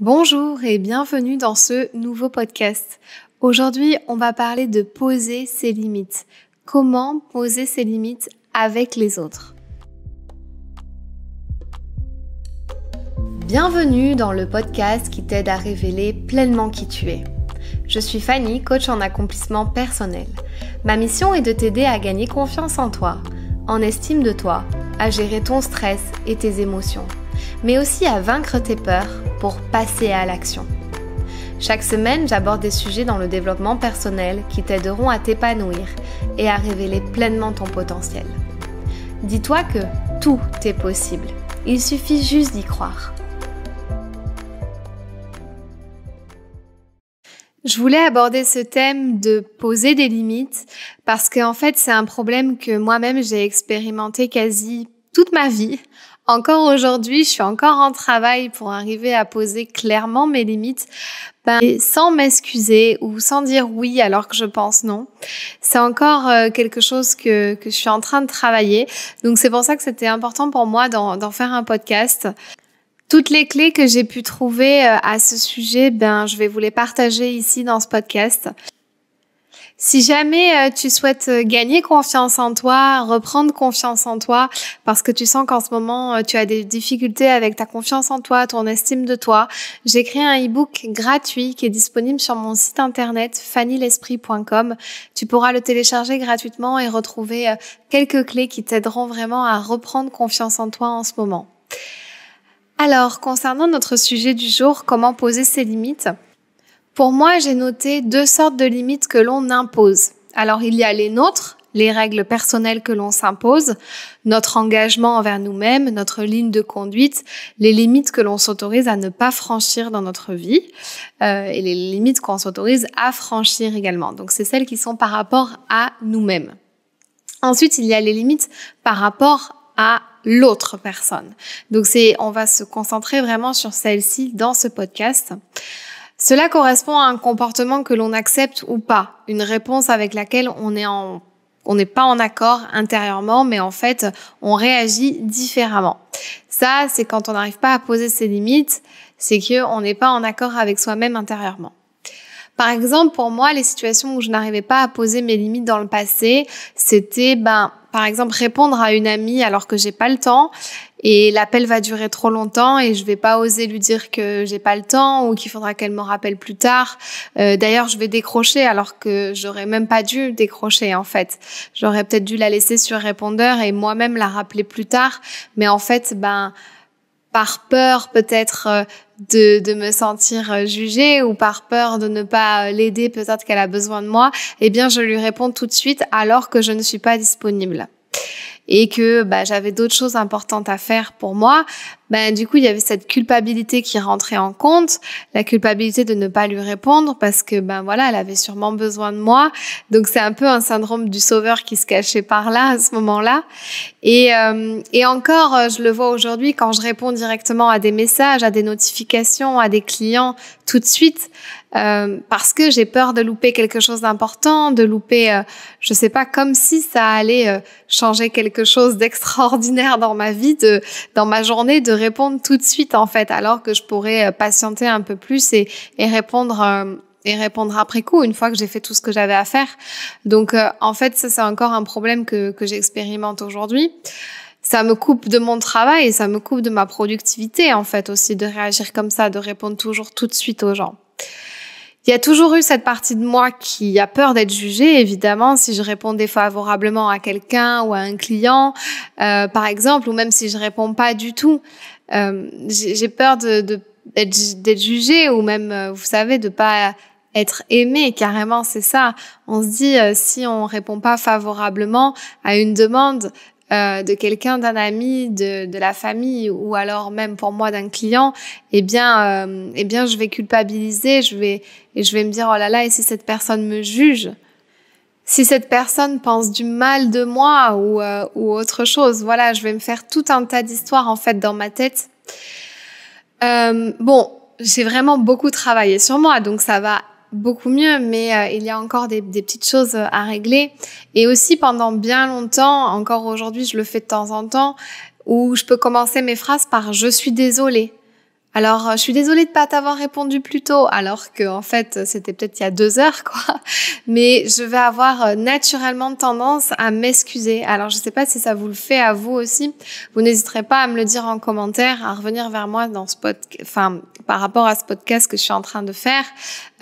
Bonjour et bienvenue dans ce nouveau podcast. Aujourd'hui, on va parler de poser ses limites. Comment poser ses limites avec les autres Bienvenue dans le podcast qui t'aide à révéler pleinement qui tu es. Je suis Fanny, coach en accomplissement personnel. Ma mission est de t'aider à gagner confiance en toi, en estime de toi, à gérer ton stress et tes émotions mais aussi à vaincre tes peurs pour passer à l'action. Chaque semaine, j'aborde des sujets dans le développement personnel qui t'aideront à t'épanouir et à révéler pleinement ton potentiel. Dis-toi que tout est possible, il suffit juste d'y croire. Je voulais aborder ce thème de poser des limites parce qu'en fait c'est un problème que moi-même j'ai expérimenté quasi toute ma vie encore aujourd'hui, je suis encore en travail pour arriver à poser clairement mes limites, ben, sans m'excuser ou sans dire oui alors que je pense non. C'est encore euh, quelque chose que, que je suis en train de travailler. Donc c'est pour ça que c'était important pour moi d'en faire un podcast. Toutes les clés que j'ai pu trouver euh, à ce sujet, ben, je vais vous les partager ici dans ce podcast. Si jamais euh, tu souhaites euh, gagner confiance en toi, reprendre confiance en toi, parce que tu sens qu'en ce moment, euh, tu as des difficultés avec ta confiance en toi, ton estime de toi, j'ai créé un e-book gratuit qui est disponible sur mon site internet fannylesprit.com. Tu pourras le télécharger gratuitement et retrouver quelques clés qui t'aideront vraiment à reprendre confiance en toi en ce moment. Alors, concernant notre sujet du jour, comment poser ses limites pour moi, j'ai noté deux sortes de limites que l'on impose. Alors, il y a les nôtres, les règles personnelles que l'on s'impose, notre engagement envers nous-mêmes, notre ligne de conduite, les limites que l'on s'autorise à ne pas franchir dans notre vie euh, et les limites qu'on s'autorise à franchir également. Donc c'est celles qui sont par rapport à nous-mêmes. Ensuite, il y a les limites par rapport à l'autre personne. Donc c'est on va se concentrer vraiment sur celles-ci dans ce podcast. Cela correspond à un comportement que l'on accepte ou pas, une réponse avec laquelle on est en on n'est pas en accord intérieurement, mais en fait, on réagit différemment. Ça, c'est quand on n'arrive pas à poser ses limites, c'est que on n'est pas en accord avec soi-même intérieurement. Par exemple, pour moi, les situations où je n'arrivais pas à poser mes limites dans le passé, c'était, ben, par exemple, répondre à une amie alors que j'ai pas le temps et l'appel va durer trop longtemps et je vais pas oser lui dire que j'ai pas le temps ou qu'il faudra qu'elle me rappelle plus tard. Euh, d'ailleurs, je vais décrocher alors que j'aurais même pas dû décrocher en fait. J'aurais peut-être dû la laisser sur répondeur et moi-même la rappeler plus tard. Mais en fait, ben par peur peut-être euh, de, de, me sentir euh, jugée ou par peur de ne pas euh, l'aider, peut-être qu'elle a besoin de moi, eh bien je lui réponds tout de suite alors que je ne suis pas disponible et que bah, j'avais d'autres choses importantes à faire pour moi ben, du coup, il y avait cette culpabilité qui rentrait en compte, la culpabilité de ne pas lui répondre parce que, ben voilà, elle avait sûrement besoin de moi. Donc, c'est un peu un syndrome du sauveur qui se cachait par là à ce moment-là. Et, euh, et encore, euh, je le vois aujourd'hui quand je réponds directement à des messages, à des notifications, à des clients tout de suite. Euh, parce que j'ai peur de louper quelque chose d'important, de louper, euh, je sais pas, comme si ça allait changer quelque chose d'extraordinaire dans ma vie, de, dans ma journée, de répondre tout de suite en fait, alors que je pourrais euh, patienter un peu plus et, répondre. Euh, et répondre après coup, une fois que j'ai fait tout ce que j'avais à faire. Donc, euh, en fait, ça, c'est encore un problème que, que j'expérimente aujourd'hui. Ça me coupe de mon travail et ça me coupe de ma productivité, en fait, aussi, de réagir comme ça, de répondre toujours tout de suite aux gens. Il y a toujours eu cette partie de moi qui a peur d'être jugée, évidemment, si je répondais favorablement à quelqu'un ou à un client, euh, par exemple, ou même si je réponds pas du tout. Euh, j'ai peur de, d'être jugée ou même, euh, vous savez, de pas être aimée, carrément c'est ça on se dit si on répond pas favorablement à une demande euh, de quelqu'un, d'un ami, de, de, la famille ou alors même pour moi d'un client, eh bien, euh, eh bien, je vais culpabiliser, je vais et je vais me dire oh là là, et si cette personne me juge, si cette personne pense du mal de moi ou euh, ou autre chose, voilà, je vais me faire tout un tas d'histoires en fait dans ma tête. bon, j'ai vraiment beaucoup travaillé sur moi, donc ça va beaucoup mieux, mais euh, il y a encore des, des, petites choses euh, à régler. Et aussi pendant bien longtemps, encore aujourd'hui, je le fais de temps en temps, où je peux commencer mes phrases par je suis désolée. Alors, euh, je suis désolée de pas t'avoir répondu plus tôt, alors que en fait, c'était peut-être il y a deux heures, quoi. Mais je vais avoir euh, naturellement tendance à m'excuser. Alors, je ne sais pas si ça vous le fait à vous aussi. Vous n'hésiterez pas à me le dire en commentaire, à revenir vers moi dans ce enfin, par rapport à ce podcast que je suis en train de faire.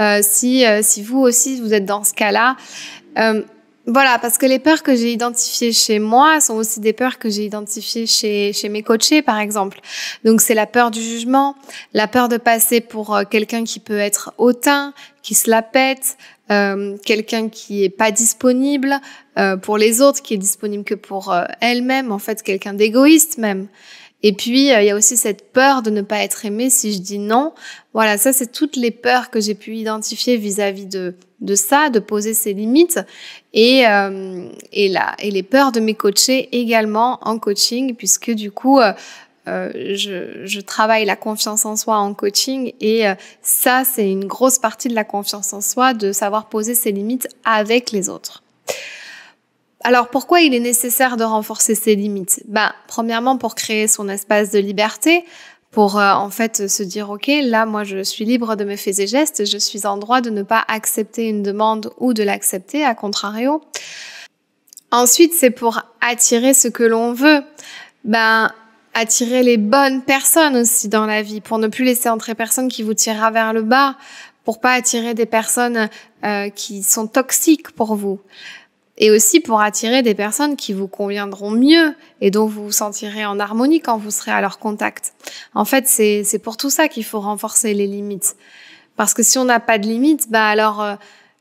Euh, si, si vous aussi vous êtes dans ce cas-là. Voilà, parce que les peurs que j'ai identifiées chez moi sont aussi des peurs que j'ai identifiées chez, chez mes coachés, par exemple. Donc c'est la peur du jugement, la peur de passer pour euh, quelqu'un qui peut être hautain, qui se la pète, euh, quelqu'un qui est pas disponible euh, pour les autres, qui est disponible que pour elle-même, en fait quelqu'un d'égoïste même. Et puis, il y a aussi cette peur de ne pas être aimée si je dis non. Voilà, ça, c'est toutes les peurs que j'ai pu identifier vis à -vis de de ça, de poser ses limites et, euh, et, la, et les peurs de mes coachés également en coaching, puisque du coup, euh, euh, je, je, travaille la confiance en soi en coaching et ça, c'est une grosse partie de la confiance en soi, de savoir poser ses limites avec les autres. Alors pourquoi il est nécessaire de renforcer ses limites ben, Premièrement, pour créer son espace de liberté, pour euh, en fait se dire ok là moi je suis libre de mes faits et gestes je suis en droit de ne pas accepter une demande ou de l'accepter à contrario ensuite c'est pour attirer ce que l'on veut ben attirer les bonnes personnes aussi dans la vie pour ne plus laisser entrer personne qui vous tirera vers le bas pour pas attirer des personnes euh, qui sont toxiques pour vous et aussi pour attirer des personnes qui vous conviendront mieux et dont vous vous sentirez en harmonie quand vous serez à leur contact. En fait, c'est pour tout ça qu'il faut renforcer les limites. Parce que si on n'a pas de limites, bah alors euh,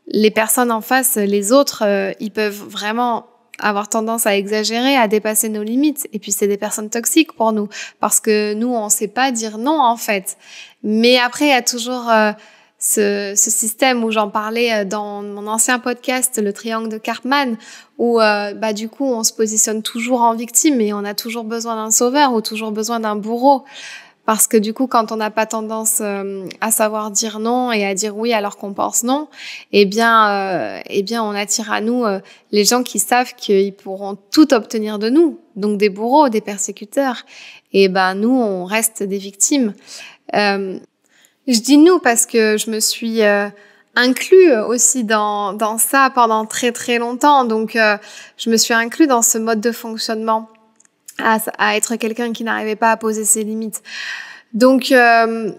les personnes en face, les autres, euh, ils peuvent vraiment avoir tendance à exagérer, à dépasser nos limites. Et puis c'est des personnes toxiques pour nous parce que nous, on ne sait pas dire non en fait. Mais après, il y a toujours... Euh, ce, ce système où j'en parlais euh, dans mon ancien podcast, le triangle de Cartman, où euh, bah, du coup on se positionne toujours en victime et on a toujours besoin d'un sauveur ou toujours besoin d'un bourreau. Parce que du coup, quand on n'a pas tendance euh, à savoir dire non et à dire oui alors qu'on pense non, eh bien, eh bien, on attire à nous les gens qui savent qu'ils pourront tout obtenir de nous, donc des bourreaux, des persécuteurs. Et eh ben, nous, on reste des victimes. Je dis nous parce que je me suis euh, inclus aussi dans, dans ça pendant très très longtemps. Donc euh, je me suis inclus dans ce mode de fonctionnement, à, à être quelqu'un qui n'arrivait pas à poser ses limites. Donc, euh,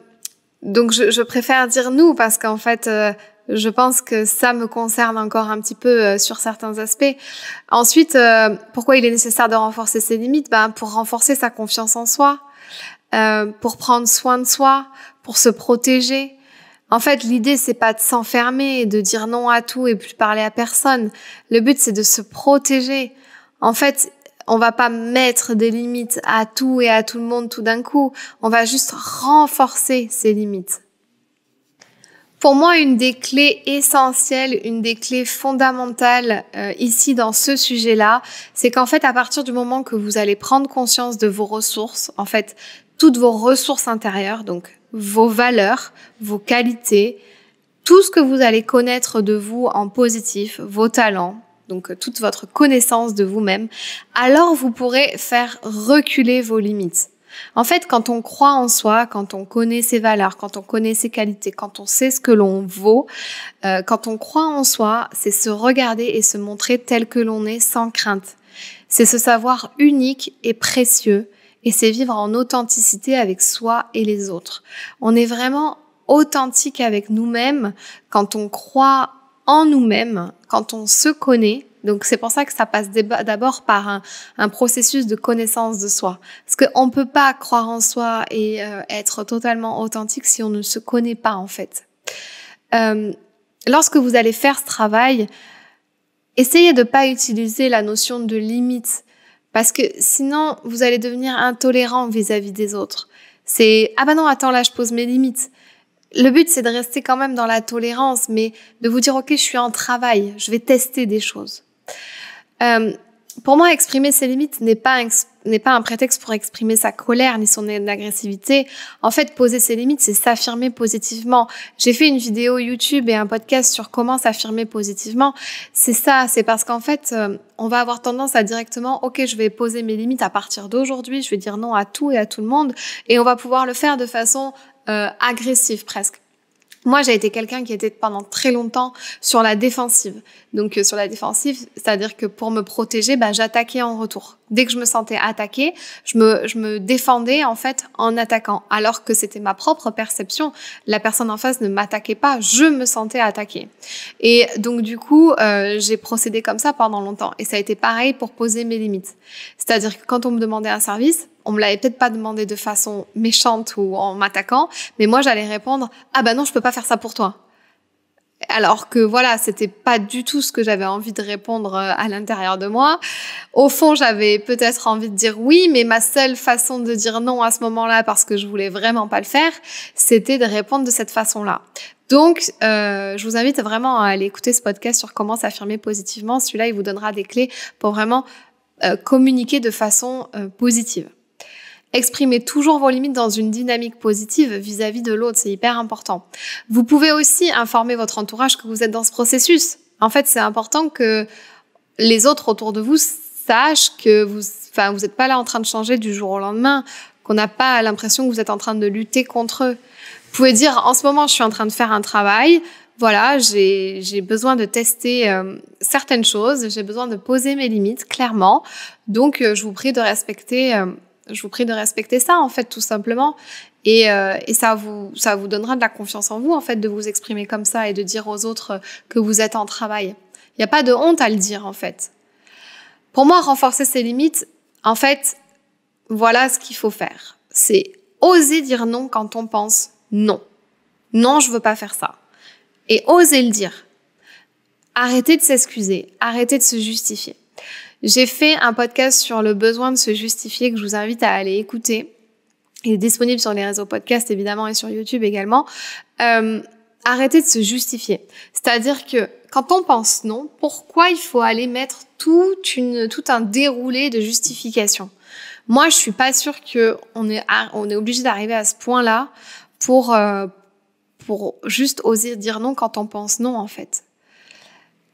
donc je, je, préfère dire nous parce qu'en fait, euh, je pense que ça me concerne encore un petit peu sur certains aspects. Ensuite, pourquoi il est nécessaire de renforcer ses limites ben, Pour renforcer sa confiance en soi, pour prendre soin de soi, pour se protéger. En fait, l'idée, c'est pas de s'enfermer, de dire non à tout et plus parler à personne. Le but, c'est de se protéger. En fait, on va pas mettre des limites à tout et à tout le monde tout d'un coup. On va juste renforcer ces limites. Pour moi, une des clés essentielles, une des clés fondamentales euh, ici dans ce sujet-là, c'est qu'en fait, à partir du moment que vous allez prendre conscience de vos ressources, en fait, toutes vos ressources intérieures, donc vos valeurs, vos qualités, tout ce que vous allez connaître de vous en positif, vos talents, donc euh, toute votre connaissance de vous-même, alors vous pourrez faire reculer vos limites. En fait, quand on croit en soi, quand on connaît ses valeurs, quand on connaît ses qualités, quand on sait ce que l'on vaut, euh, quand on croit en soi, c'est se regarder et se montrer tel que l'on est sans crainte. C'est ce savoir unique et précieux et c'est vivre en authenticité avec soi et les autres. On est vraiment authentique avec nous-mêmes quand on croit en nous-mêmes, quand on se connaît. Donc c'est pour ça que ça passe d'abord par un, processus de connaissance de soi. Parce qu'on ne peut pas croire en soi et euh, être totalement authentique si on ne se connaît pas en fait. Euh, lorsque vous allez faire ce travail, essayez de ne pas utiliser la notion de limite parce que sinon, vous allez devenir intolérant vis-à-vis des autres. C'est ah bah non, attends là, je pose mes limites. Le but, c'est de rester quand même dans la tolérance, mais de vous dire ok, je suis en travail, je vais tester des choses. Euh, pour moi, exprimer ses limites n'est pas un n'est pas un prétexte pour exprimer sa colère ni son agressivité. En fait, poser ses limites, c'est s'affirmer positivement. J'ai fait une vidéo YouTube et un podcast sur comment s'affirmer positivement. C'est ça, c'est parce qu'en fait, euh, on va avoir tendance à directement, ok, je vais poser mes limites à partir d'aujourd'hui, je vais dire non à tout et à tout le monde, et on va pouvoir le faire de façon euh, agressive presque. Moi, j'ai été quelqu'un qui était pendant très longtemps sur la défensive. Donc, euh, sur la défensive, c'est-à-dire que pour me protéger, bah, j'attaquais en retour. Dès que je me sentais attaqué, je me, je me défendais en fait en attaquant, alors que c'était ma propre perception. La personne en face ne m'attaquait pas, je me sentais attaqué. Et donc, du coup, euh, j'ai procédé comme ça pendant longtemps. Et ça a été pareil pour poser mes limites. C'est-à-dire que quand on me demandait un service, on me l'avait peut-être pas demandé de façon méchante ou en m'attaquant, mais moi j'allais répondre ah bah ben non je peux pas faire ça pour toi. Alors que voilà, c'était pas du tout ce que j'avais envie de répondre euh, à l'intérieur de moi. Au fond, j'avais peut-être envie de dire oui, mais ma seule façon de dire non à ce moment-là, parce que je voulais vraiment pas le faire, c'était de répondre de cette façon-là. Donc, euh, je vous invite vraiment à aller écouter ce podcast sur comment s'affirmer positivement. Celui-là, il vous donnera des clés pour vraiment euh, communiquer de façon positive. Exprimez toujours vos limites dans une dynamique positive vis-à-vis de l'autre, c'est hyper important. Vous pouvez aussi informer votre entourage que vous êtes dans ce processus. En fait, c'est important que les autres autour de vous sachent que vous, enfin, vous n'êtes pas là en train de changer du jour au lendemain, qu'on n'a pas l'impression que vous êtes en train de lutter contre eux. Vous pouvez dire, en ce moment, je suis en train de faire un travail, voilà, j'ai besoin de tester euh, certaines choses, j'ai besoin de poser mes limites clairement. Donc, euh, je vous prie de respecter euh, je vous prie de respecter ça, en fait, tout simplement. Et, euh, et, ça vous ça vous donnera de la confiance en vous, en fait, de vous exprimer comme ça et de dire aux autres que vous êtes en travail. Il n'y a pas de honte à le dire, en fait. Pour moi, renforcer ses limites, en fait, voilà ce qu'il faut faire. C'est oser dire non quand on pense non. Non, je veux pas faire ça. Et oser le dire. Arrêtez de s'excuser, arrêtez de se justifier. J'ai fait un podcast sur le besoin de se justifier que je vous invite à aller écouter. Il est disponible sur les réseaux podcast évidemment et sur YouTube également. Euh, arrêtez de se justifier. C'est-à-dire que quand on pense non, pourquoi il faut aller mettre tout, un déroulé de justification Moi, je suis pas sûre que on est, obligé d'arriver à ce point-là pour, euh, pour juste oser dire non quand on pense non en fait.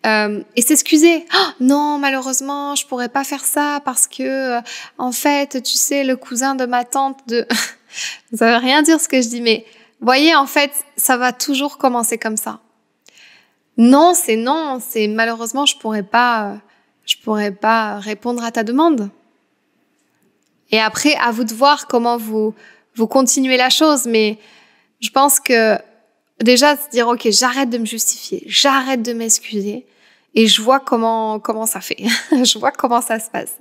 Euh, et s'excuser. Oh, non, malheureusement, je pourrais pas faire ça parce que, euh, en fait, tu sais, le cousin de ma tante de. ça veut rien dire ce que je dis, mais voyez, en fait, ça va toujours commencer comme ça. Non, c'est non, c'est malheureusement, je pourrais pas, euh, je pourrais pas répondre à ta demande. Et après, à vous de voir comment vous vous continuez la chose, mais je pense que déjà se dire ok j'arrête de me justifier, j'arrête de m'excuser et je vois comment comment ça fait, je vois comment ça se passe.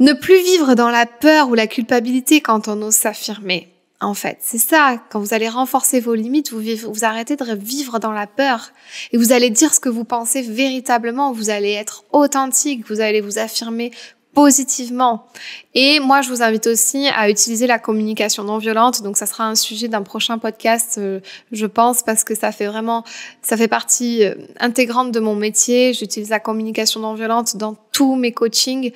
Ne plus vivre dans la peur ou la culpabilité quand on ose s'affirmer. En fait, c'est ça. Quand vous allez renforcer vos limites, vous, vous arrêtez de vivre dans la peur et vous allez dire ce que vous pensez véritablement. Vous allez être authentique, vous allez vous affirmer positivement. Et moi, je vous invite aussi à utiliser la communication non violente. Donc, ça sera un sujet d'un prochain podcast, euh, je pense, parce que ça fait vraiment, ça fait partie euh, intégrante de mon métier. J'utilise la communication non violente dans tous mes coachings.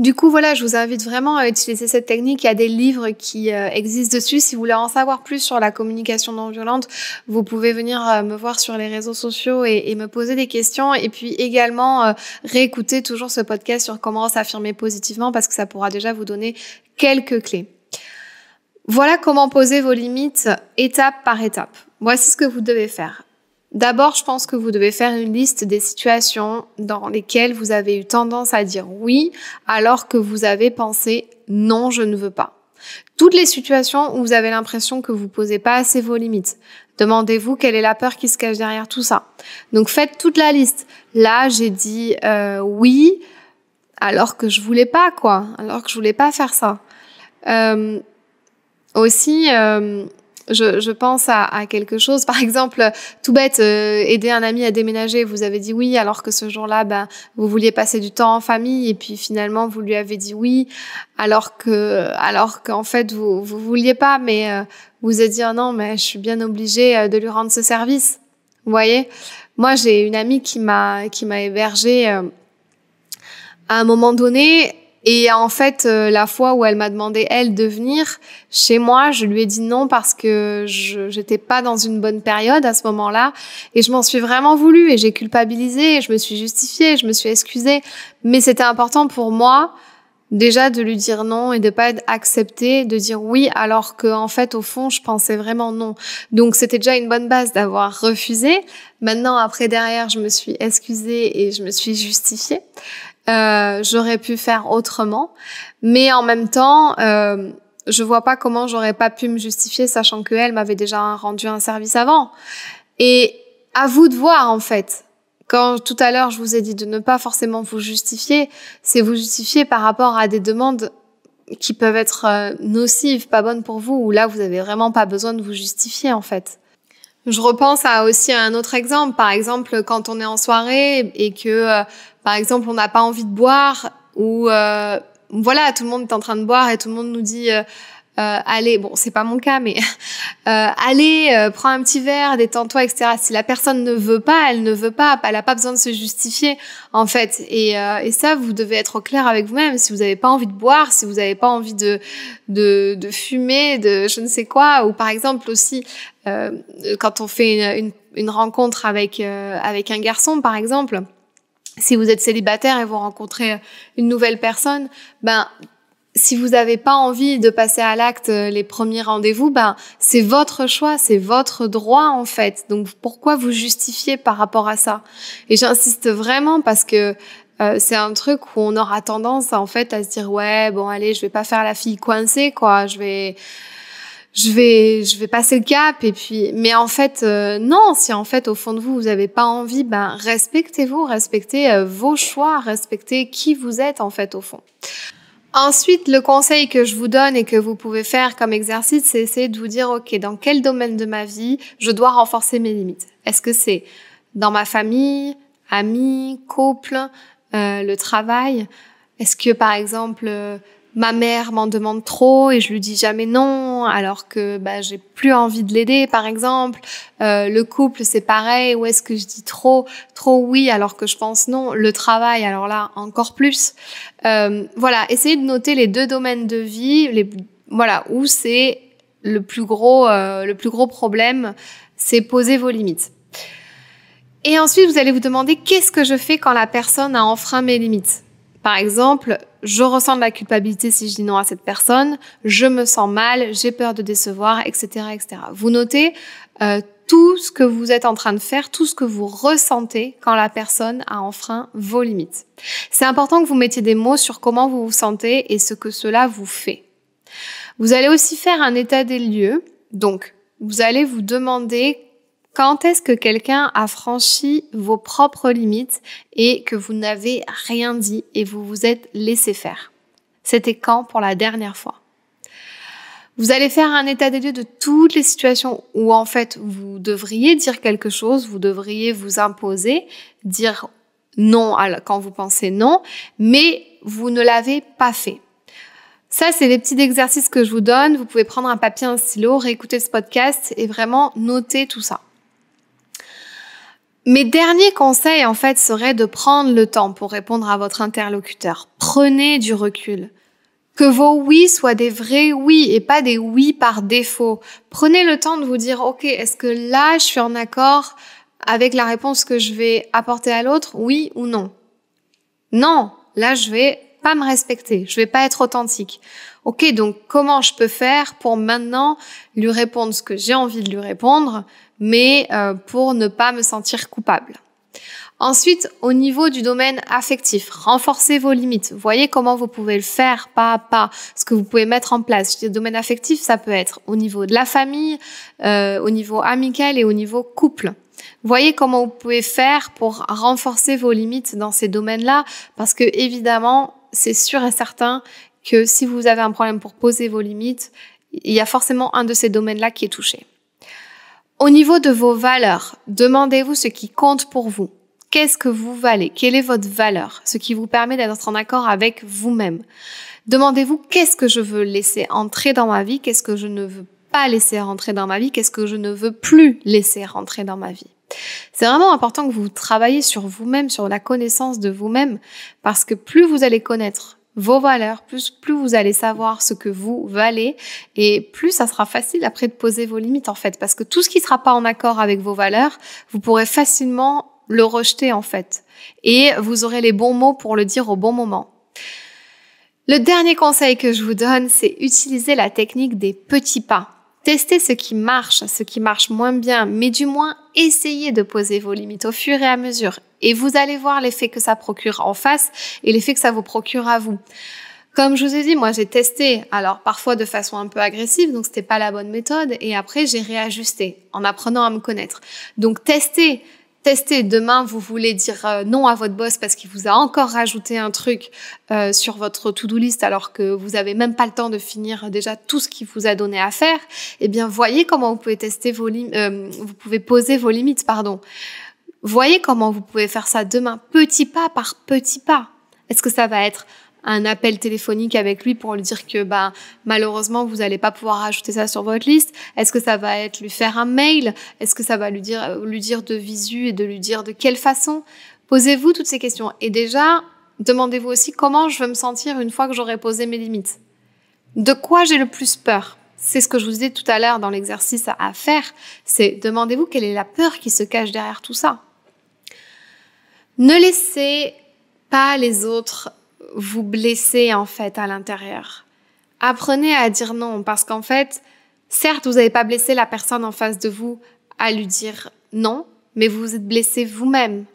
Du coup, voilà, je vous invite vraiment à utiliser cette technique. Il y a des livres qui euh, existent dessus. Si vous voulez en savoir plus sur la communication non violente, vous pouvez venir euh, me voir sur les réseaux sociaux et, me poser des questions. Et puis également, euh, réécouter toujours ce podcast sur comment s'affirmer positivement parce que ça pourra déjà vous donner quelques clés. Voilà comment poser vos limites étape par étape. Voici ce que vous devez faire. D'abord, je pense que vous devez faire une liste des situations dans lesquelles vous avez eu tendance à dire oui alors que vous avez pensé non, je ne veux pas. Toutes les situations où vous avez l'impression que vous posez pas assez vos limites. Demandez-vous quelle est la peur qui se cache derrière tout ça. Donc faites toute la liste. Là, j'ai dit euh, oui alors que je voulais pas quoi, alors que je voulais pas faire ça. Euh, aussi, euh, je, pense à, quelque chose. Par exemple, tout bête, euh, aider un ami à déménager. Vous avez dit oui, alors que ce jour-là, ben, vous vouliez passer du temps en famille et puis finalement vous lui avez dit oui, alors que, alors qu'en fait vous vous vouliez pas, mais euh, vous avez dit oh non, mais je suis bien obligée euh, de lui rendre ce service. Vous voyez, moi j'ai une amie qui m'a qui m'a hébergée. à un moment donné, et en fait, euh, la fois où elle m'a demandé, elle, de venir chez moi, je lui ai dit non parce que je n'étais pas dans une bonne période à ce moment-là. Et je m'en suis vraiment voulu et j'ai culpabilisé, et je me suis justifiée, je me suis excusée. Mais c'était important pour moi déjà de lui dire non et de pas être de dire oui alors que en fait au fond je pensais vraiment non. Donc c'était déjà une bonne base d'avoir refusé. Maintenant après derrière je me suis excusée et je me suis justifiée. Euh, j'aurais pu faire autrement, mais en même temps, euh, je vois pas comment j'aurais pas pu me justifier, sachant qu'elle m'avait déjà rendu un service avant. Et à vous de voir en fait. Quand tout à l'heure je vous ai dit de ne pas forcément vous justifier, c'est vous justifier par rapport à des demandes qui peuvent être euh, nocives, pas bonnes pour vous, où là vous avez vraiment pas besoin de vous justifier en fait. Je repense à aussi à un autre exemple, par exemple quand on est en soirée et que euh, par exemple, on n'a pas envie de boire ou euh, voilà, tout le monde est en train de boire et tout le monde nous dit euh, euh, allez, bon, c'est pas mon cas, mais allez, prends un petit verre, détends-toi, etc. Si la personne ne veut pas, elle ne veut pas, elle n'a pas besoin de se justifier en fait. Et, et ça, vous devez être au clair avec vous-même. Si vous n'avez pas envie de boire, si vous n'avez pas envie de, de, de fumer, de je ne sais quoi, ou par exemple aussi quand on fait une, une, une rencontre avec avec un garçon, par exemple si vous êtes célibataire et vous rencontrez une nouvelle personne, ben si vous n'avez pas envie de passer à l'acte euh, les premiers rendez-vous, ben c'est votre choix, c'est votre droit en fait. Donc pourquoi vous justifiez par rapport à ça Et j'insiste vraiment parce que euh, c'est un truc où on aura tendance en fait à se dire ouais bon allez je vais pas faire la fille coincée quoi, je vais je vais je vais passer le cap et puis mais en fait euh, non si en fait au fond de vous vous n'avez pas envie ben respectez-vous respectez euh, vos choix respectez qui vous êtes en fait au fond Ensuite, le conseil que je vous donne et que vous pouvez faire comme exercice, c'est essayer de vous dire, OK, dans quel domaine de ma vie je dois renforcer mes limites Est-ce que c'est dans ma famille, amis, couple, euh, le travail Est-ce que, par exemple, ma mère m'en demande trop et je lui dis jamais non alors que bah, j'ai plus envie de l'aider par exemple euh, le couple c'est pareil où est-ce que je dis trop trop oui alors que je pense non le travail alors là encore plus euh, voilà essayez de noter les deux domaines de vie les voilà où c'est le plus gros euh, le plus gros problème c'est poser vos limites et ensuite vous allez vous demander qu'est-ce que je fais quand la personne a enfreint mes limites par exemple, je ressens de la culpabilité si je dis non à cette personne, je me sens mal, j'ai peur de décevoir, etc. etc. Vous notez euh, tout ce que vous êtes en train de faire, tout ce que vous ressentez quand la personne a enfreint vos limites. C'est important que vous mettiez des mots sur comment vous vous sentez et ce que cela vous fait. Vous allez aussi faire un état des lieux, donc vous allez vous demander quand est-ce que quelqu'un a franchi vos propres limites et que vous n'avez rien dit et vous vous êtes laissé faire C'était quand pour la dernière fois vous allez faire un état des lieux de toutes les situations où en fait vous devriez dire quelque chose, vous devriez vous imposer, dire non quand vous pensez non, mais vous ne l'avez pas fait. Ça, c'est les petits exercices que je vous donne. Vous pouvez prendre un papier, un stylo, réécouter ce podcast et vraiment noter tout ça. Mes derniers conseils, en fait, seraient de prendre le temps pour répondre à votre interlocuteur. Prenez du recul. Que vos oui soient des vrais oui et pas des oui par défaut. Prenez le temps de vous dire, OK, est-ce que là, je suis en accord avec la réponse que je vais apporter à l'autre, oui ou non? Non, là, je vais pas me respecter, je vais pas être authentique. Ok, donc comment je peux faire pour maintenant lui répondre ce que j'ai envie de lui répondre mais euh, pour ne pas me sentir coupable. Ensuite, au niveau du domaine affectif, renforcez vos limites. Voyez comment vous pouvez le faire pas à pas, ce que vous pouvez mettre en place. Le domaine affectif, ça peut être au niveau de la famille, euh, au niveau amical et au niveau couple. Voyez comment vous pouvez faire pour renforcer vos limites dans ces domaines-là, parce que évidemment, c'est sûr et certain que si vous avez un problème pour poser vos limites, il y a forcément un de ces domaines-là qui est touché. Au niveau de vos valeurs, demandez-vous ce qui compte pour vous. Qu'est-ce que vous valez Quelle est votre valeur Ce qui vous permet d'être en accord avec vous-même. Demandez-vous qu'est-ce que je veux laisser entrer dans ma vie Qu'est-ce que je ne veux pas laisser rentrer dans ma vie Qu'est-ce que je ne veux plus laisser rentrer dans ma vie C'est vraiment important que vous travaillez sur vous-même, sur la connaissance de vous-même, parce que plus vous allez connaître vos valeurs, plus, plus vous allez savoir ce que vous valez et plus ça sera facile après de poser vos limites en fait. Parce que tout ce qui ne sera pas en accord avec vos valeurs, vous pourrez facilement le rejeter en fait. Et vous aurez les bons mots pour le dire au bon moment. Le dernier conseil que je vous donne, c'est utiliser la technique des petits pas. Testez ce qui marche, ce qui marche moins bien, mais du moins essayez de poser vos limites au fur et à mesure. Et vous allez voir l'effet que ça procure en face et l'effet que ça vous procure à vous. Comme je vous ai dit, moi j'ai testé, alors parfois de façon un peu agressive, donc c'était pas la bonne méthode, et après j'ai réajusté en apprenant à me connaître. Donc testez. Testez. Demain, vous voulez dire euh, non à votre boss parce qu'il vous a encore rajouté un truc euh, sur votre to-do list alors que vous avez même pas le temps de finir déjà tout ce qu'il vous a donné à faire. Eh bien, voyez comment vous pouvez tester vos euh, vous pouvez poser vos limites, pardon. Voyez comment vous pouvez faire ça demain, petit pas par petit pas. Est-ce que ça va être un appel téléphonique avec lui pour lui dire que bah malheureusement vous n'allez pas pouvoir ajouter ça sur votre liste Est-ce que ça va être lui faire un mail Est-ce que ça va lui dire euh, lui dire de visu et de lui dire de quelle façon Posez-vous toutes ces questions et déjà demandez-vous aussi comment je vais me sentir une fois que j'aurai posé mes limites. De quoi j'ai le plus peur C'est ce que je vous disais tout à l'heure dans l'exercice à faire, c'est demandez-vous quelle est la peur qui se cache derrière tout ça. Ne laissez pas les autres vous blesser en fait à l'intérieur. Apprenez à dire non parce qu'en fait, certes, vous n'avez pas blessé la personne en face de vous à lui dire non, mais vous vous êtes blessé vous-même.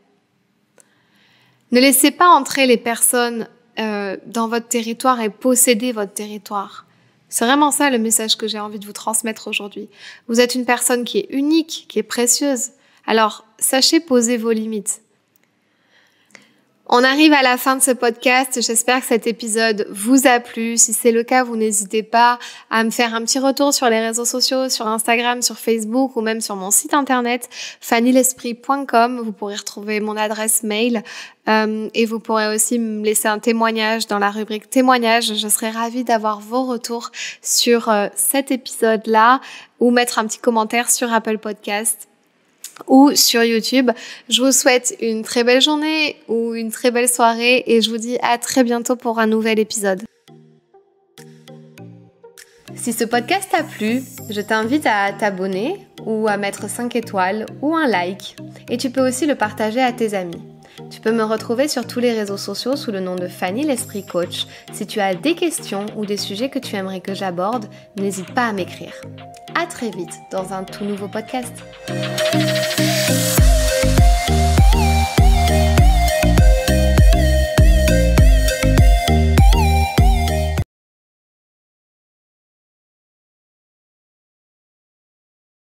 Ne laissez pas entrer les personnes euh, dans votre territoire et posséder votre territoire. C'est vraiment ça le message que j'ai envie de vous transmettre aujourd'hui. Vous êtes une personne qui est unique, qui est précieuse. Alors, sachez poser vos limites. On arrive à la fin de ce podcast. J'espère que cet épisode vous a plu. Si c'est le cas, vous n'hésitez pas à me faire un petit retour sur les réseaux sociaux, sur Instagram, sur Facebook ou même sur mon site internet fannylesprit.com. Vous pourrez retrouver mon adresse mail euh, et vous pourrez aussi me laisser un témoignage dans la rubrique témoignage. Je serai ravie d'avoir vos retours sur euh, cet épisode-là ou mettre un petit commentaire sur Apple Podcast ou sur YouTube. Je vous souhaite une très belle journée ou une très belle soirée et je vous dis à très bientôt pour un nouvel épisode. Si ce podcast t'a plu, je t'invite à t'abonner ou à mettre 5 étoiles ou un like et tu peux aussi le partager à tes amis. Tu peux me retrouver sur tous les réseaux sociaux sous le nom de Fanny l'Esprit Coach. Si tu as des questions ou des sujets que tu aimerais que j'aborde, n'hésite pas à m'écrire à très vite dans un tout nouveau podcast.